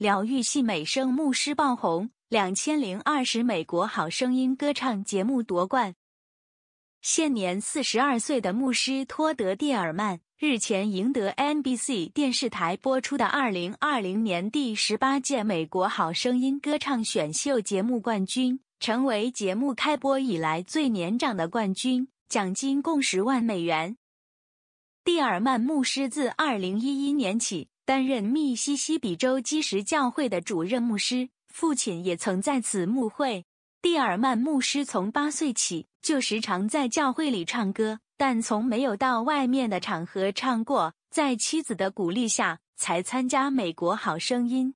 疗愈系美声牧师爆红，两千零二十美国好声音歌唱节目夺冠。现年四十二岁的牧师托德·蒂尔曼日前赢得 NBC 电视台播出的二零二零年第十八届美国好声音歌唱选秀节目冠军，成为节目开播以来最年长的冠军，奖金共十万美元。蒂尔曼牧师自二零一一年起。担任密西西比州基石教会的主任牧师，父亲也曾在此牧会。蒂尔曼牧师从八岁起就时常在教会里唱歌，但从没有到外面的场合唱过。在妻子的鼓励下，才参加美国好声音。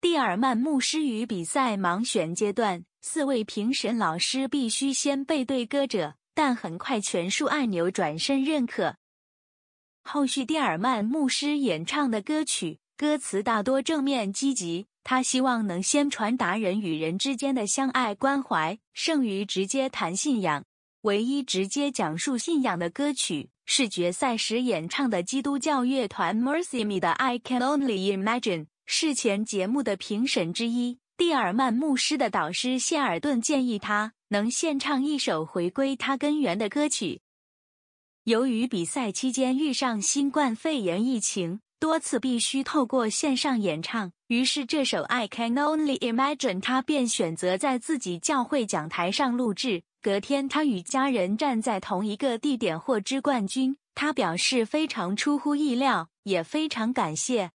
蒂尔曼牧师与比赛盲选阶段，四位评审老师必须先背对歌者，但很快全数按钮转身认可。后续蒂尔曼牧师演唱的歌曲，歌词大多正面积极。他希望能先传达人与人之间的相爱关怀，剩余直接谈信仰。唯一直接讲述信仰的歌曲是决赛时演唱的基督教乐团 MercyMe 的《I Can Only Imagine》。是前节目的评审之一蒂尔曼牧师的导师谢尔顿建议他能献唱一首回归他根源的歌曲。由于比赛期间遇上新冠肺炎疫情，多次必须透过线上演唱，于是这首《I Can Only Imagine》他便选择在自己教会讲台上录制。隔天，他与家人站在同一个地点获知冠军，他表示非常出乎意料，也非常感谢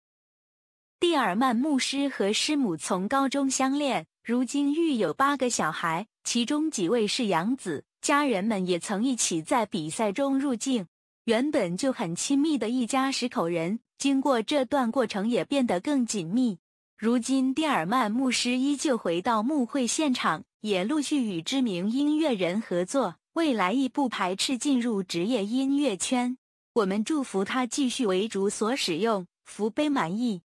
蒂尔曼牧师和师母。从高中相恋，如今育有八个小孩，其中几位是养子。家人们也曾一起在比赛中入境，原本就很亲密的一家十口人，经过这段过程也变得更紧密。如今，蒂尔曼牧师依旧回到牧会现场，也陆续与知名音乐人合作，未来亦不排斥进入职业音乐圈。我们祝福他继续为主所使用，福杯满溢。